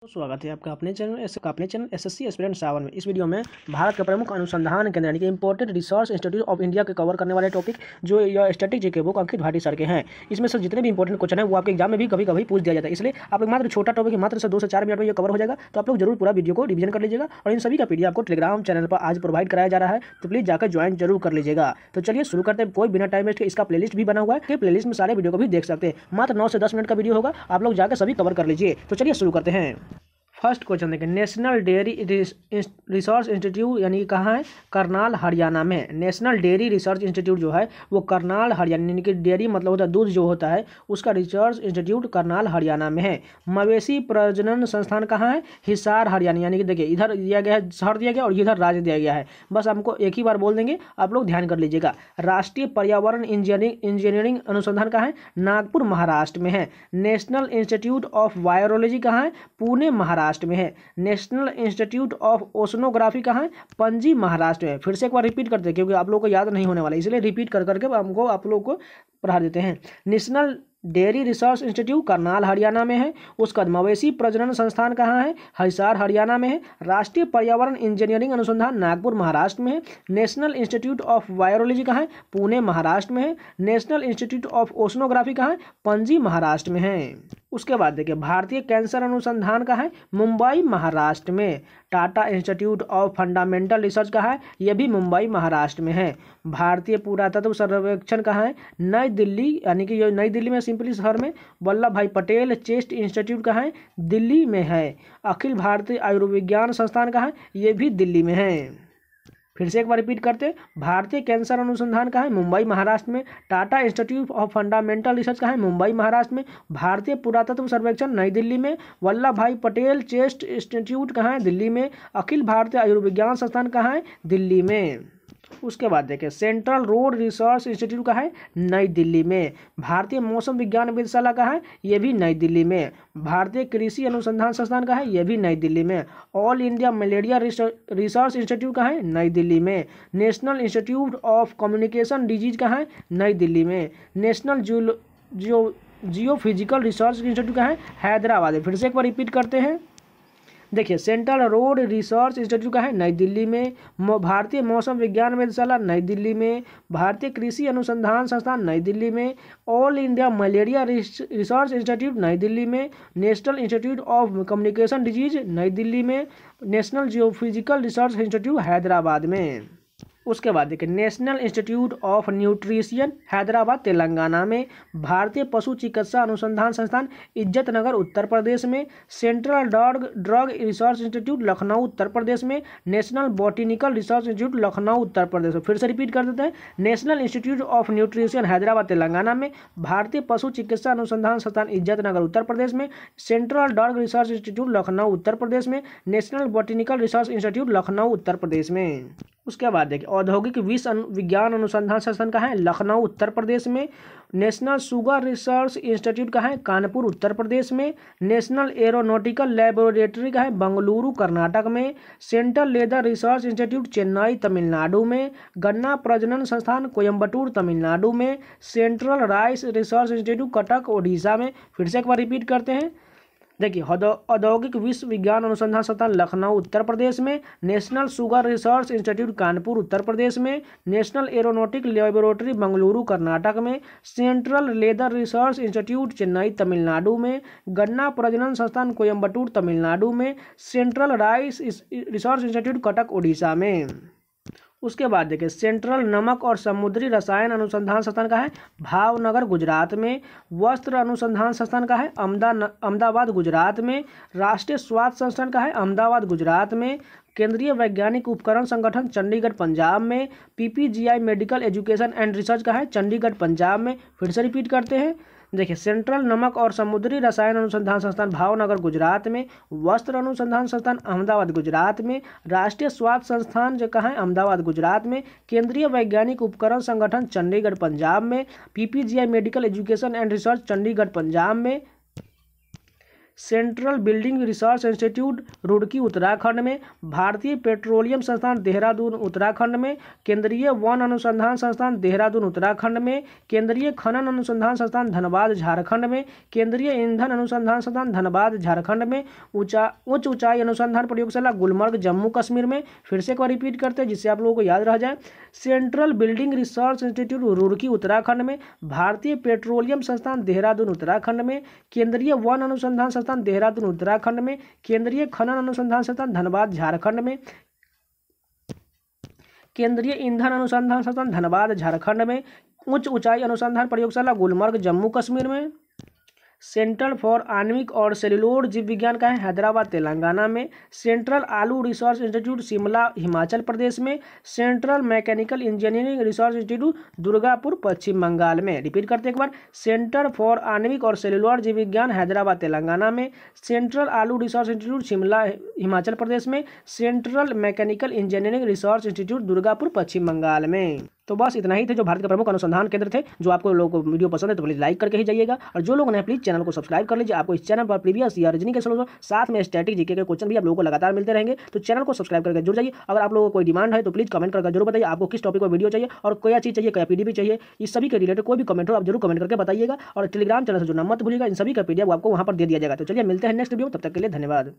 तो स्वागत है आपका अपने चैनल एस अपने चैनल एसएससी एस्पिरेंट सावन में इस वीडियो में भारत का प्रमुख अनुसंधान केंद्र यानी कि important research institute of India के कवर करने वाले टॉपिक जो या स्टेटिक जी के बुक अंकित भाटी सर के हैं इसमें से जितने भी इंपॉर्टेंट क्वेश्चन है वो आपके एग्जाम में भी कभी कभी पूछ दिया जाता है इसलिए आप एक मात्र छोटा टॉपिक मात्र से दो से चार मिनट में यह कवर हो जाएगा तो आप लोग जरूर पूरा वीडियो को रिविजन कर लीजिएगा और इन सभी का पीडियो आपको टेलीग्राम चैनल पर आज प्रोवाइड कराया जा रहा है तो प्लीज जाकर ज्वाइन जरूर कर लीजिएगा तो चलिए शुरू करते हैं कोई बिना टाइम वेस्ट के इसका प्ले भी बना हुआ है प्ले तो में सारे वीडियो को भी देख सकते हैं मात्र नौ से दस मिनट का वीडियो होगा आप लोग जाकर सभी कवर कर लीजिए तो चलिए शुरू करते हैं फर्स्ट क्वेश्चन देखें नेशनल डेयरी रिसर्च इंस्टीट्यूट यानी कि कहाँ है करनाल हरियाणा में नेशनल डेयरी रिसर्च इंस्टीट्यूट जो है वो करनाल हरियाणा यानी कि डेयरी मतलब होता है दूध जो होता है उसका रिसर्च इंस्टीट्यूट करनाल हरियाणा में है मवेशी प्रजनन संस्थान कहाँ है हिसार हरियाणा यानी कि देखिए इधर दिया गया है शहर दिया गया और इधर राज्य दिया गया है बस हमको एक ही बार बोल देंगे आप लोग ध्यान कर लीजिएगा राष्ट्रीय पर्यावरण इंजीनियरिंग इंजीनियरिंग अनुसंधान कहाँ है नागपुर महाराष्ट्र में है नेशनल इंस्टीट्यूट ऑफ वायरोलॉजी कहाँ है पुणे महाराष्ट्र महाराष्ट्र में है नेशनल इंस्टीट्यूट ऑफ ओशनोग्राफी कहाँ है पंजी महाराष्ट्र में फिर से एक बार रिपीट करते हैं क्योंकि आप लोगों को याद नहीं होने वाला इसलिए रिपीट कर करके हमको आप लोग को पढ़ा देते हैं national dairy research institute Karnal Haryana में है उसके बाद मवेशी प्रजनन संस्थान कहाँ है हिसार हरियाणा में है राष्ट्रीय पर्यावरण इंजीनियरिंग अनुसंधान नागपुर महाराष्ट्र में है नेशनल इंस्टीट्यूट ऑफ वायरोलॉजी कहाँ है पुणे महाराष्ट्र में है नेशनल इंस्टीट्यूट ऑफ ओशनोग्राफी कहाँ है पंजी महाराष्ट्र में है उसके बाद देखिए भारतीय कैंसर अनुसंधान का है मुंबई महाराष्ट्र में Tata institute of fundamental research का है यह भी मुंबई महाराष्ट्र में है भारतीय पुरातत्व सर्वेक्षण का है नई दिल्ली यानी कि नई दिल्ली में सिंपली शहर में वल्लभ भाई पटेल चेस्ट इंस्टीट्यूट का है दिल्ली में है अखिल भारतीय आयुर्विज्ञान संस्थान का है ये भी दिल्ली में है फिर से एक बार रिपीट करते भारतीय कैंसर अनुसंधान कहाँ है मुंबई महाराष्ट्र में Tata institute of fundamental research कहाँ है मुंबई महाराष्ट्र में भारतीय पुरातत्व सर्वेक्षण नई दिल्ली में वल्लभ भाई पटेल चेस्ट इंस्टीट्यूट कहाँ है दिल्ली में अखिल भारतीय आयुर्विज्ञान संस्थान कहाँ है दिल्ली में उसके बाद देखें सेंट्रल रोड रिसर्च इंस्टीट्यूट का है नई दिल्ली में भारतीय मौसम विज्ञान वेधशाला का है यह भी नई दिल्ली में भारतीय कृषि अनुसंधान संस्थान का है यह भी नई दिल्ली में all India malaria research institute का है नई दिल्ली में national institute of communication disease का है नई दिल्ली में national geo geo geo physical research institute का है हैदराबाद फिर से एक बार रिपीट करते हैं देखिए सेंट्रल रोड रिसर्च इंस्टीट्यूट का है नई दिल्ली में भारतीय मौसम विज्ञान वेधशाला नई दिल्ली में भारतीय कृषि अनुसंधान संस्थान नई दिल्ली में all India malaria research institute नई दिल्ली में national institute of communication disease नई दिल्ली में national geophysical research institute Hyderabad में उसके बाद देखिए national institute of nutrition Hyderabad Telangana में भारतीय पशु चिकित्सा अनुसंधान संस्थान इज्जत नगर उत्तर प्रदेश में central dog drug research institute Lucknow Uttar Pradesh में national botanical research institute Lucknow Uttar Pradesh में तो फिर से रिपीट कर देते हैं national institute of nutrition Hyderabad Telangana में भारतीय पशु चिकित्सा अनुसंधान संस्थान इज्जत नगर उत्तर प्रदेश में central dog research institute Lucknow Uttar Pradesh में national botanical research institute Lucknow Uttar Pradesh में उसके बाद देखिए औद्योगिक विश्व विज्ञान अनुसंधान संस्थान कहाँ है लखनऊ उत्तर प्रदेश में नेशनल शुगर रिसर्च इंस्टीट्यूट कहाँ है कानपुर उत्तर प्रदेश में नेशनल एरोनॉटिकल लेबोरेटरी का है बंगलुरु कर्नाटक में central leather research institute Chennai Tamil Nadu में गन्ना प्रजनन संस्थान कोयम्बटूर तमिलनाडु में central rice research institute Cuttack Odisha में फिर से एक बार रिपीट करते हैं देखिए औद्योगिक विश्व विज्ञान अनुसंधान संस्थान लखनऊ उत्तर प्रदेश में national sugar research institute Kanpur Uttar Pradesh में national aeronautic laboratory Bengaluru Karnataka में central leather research institute Chennai Tamil Nadu में गन्ना प्रजनन संस्थान कोयम्बटूर तमिलनाडु में central rice research institute Cuttack Odisha में उसके बाद देखिए सेंट्रल नमक और समुद्री रसायन अनुसंधान संस्थान का है भावनगर गुजरात में वस्त्र अनुसंधान संस्थान का है अहमदाबाद गुजरात में राष्ट्रीय स्वास्थ्य संस्थान का है अहमदाबाद गुजरात में केंद्रीय वैज्ञानिक उपकरण संगठन चंडीगढ़ पंजाब में PPGI medical education and research का है चंडीगढ़ पंजाब में फिर से रिपीट करते हैं देखिए सेंट्रल नमक और समुद्री रसायन अनुसंधान संस्थान भावनगर गुजरात में वस्त्र अनुसंधान संस्थान अहमदाबाद गुजरात में राष्ट्रीय स्वास्थ्य संस्थान जो कहाँ है अहमदाबाद गुजरात में केंद्रीय वैज्ञानिक उपकरण संगठन चंडीगढ़ पंजाब में PPGI medical education and research Chandigarh Punjab में central building research institute Roorkee Uttarakhand में भारतीय पेट्रोलियम संस्थान देहरादून उत्तराखंड में केंद्रीय वन अनुसंधान संस्थान देहरादून उत्तराखंड में केंद्रीय खनन अनुसंधान संस्थान धनबाद झारखंड में केंद्रीय ईंधन अनुसंधान संस्थान धनबाद झारखंड में ऊंचा उच्च ऊंचाई अनुसंधान प्रयोगशाला गुलमर्ग जम्मू कश्मीर में फिर से एक बार रिपीट करते हैं जिससे आप लोगों को याद रह जाए central building research institute Roorkee Uttarakhand में भारतीय पेट्रोलियम संस्थान देहरादून उत्तराखंड में केंद्रीय वन अनुसंधान संस्थान देहरादून उत्तराखंड में केंद्रीय खनन अनुसंधान संस्थान धनबाद झारखंड में केंद्रीय ईंधन अनुसंधान संस्थान धनबाद झारखंड में उच्च ऊंचाई अनुसंधान प्रयोगशाला गुलमर्ग जम्मू कश्मीर में सेंटर फॉर आणविक और सेलुलोर जीव विज्ञान का है हैदराबाद तेलंगाना में central aloo research institute Shimla Himachal Pradesh में central mechanical engineering research institute Durgapur पश्चिम बंगाल में रिपीट करते एक बार सेंटर फॉर आणविक और सेलुलोर जीव विज्ञान हैदराबाद तेलंगाना में central aloo research institute Shimla Himachal Pradesh में central mechanical engineering research institute Durgapur पश्चिम बंगाल में तो बस इतना ही थे जो भारत के प्रमुख अनुसंधान केंद्र थे जो आपको लोगों को वीडियो पसंद है तो प्लीज़ लाइक करके ही जाइएगा और जो लोग ने प्लीज़ चैनल को सब्सक्राइब कर लीजिए आपको इस चैनल पर प्रीवियस ईयर रजनी के सलूशन साथ में स्टैटिक जीके के क्वेश्चन भी आप लोगों को लगातार मिलते रहेंगे तो चैनल को सब्सक्राइब करके जुड़ जाइए अगर आप लोगों को कोई डिमांड है तो प्लीज़ कमेंट करके जरूर बताइए आपको किस टॉपिक पर वीडियो चाहिए और क्या चीज़ चाहिए क्या पीडीपी चाहिए इस सभी के रिलेटेड कोई भी कमेंट हो आप जरूर कमेंट करके बताइएगा और टेलीग्राम चैनल से नाम मत भूलिएगा इन सभी का पीडीएफ आपको वहाँ पर दे दिया जाएगा तो चलिए मिलते हैं नेक्स्ट वीडियो तब तक के लिए धन्यवाद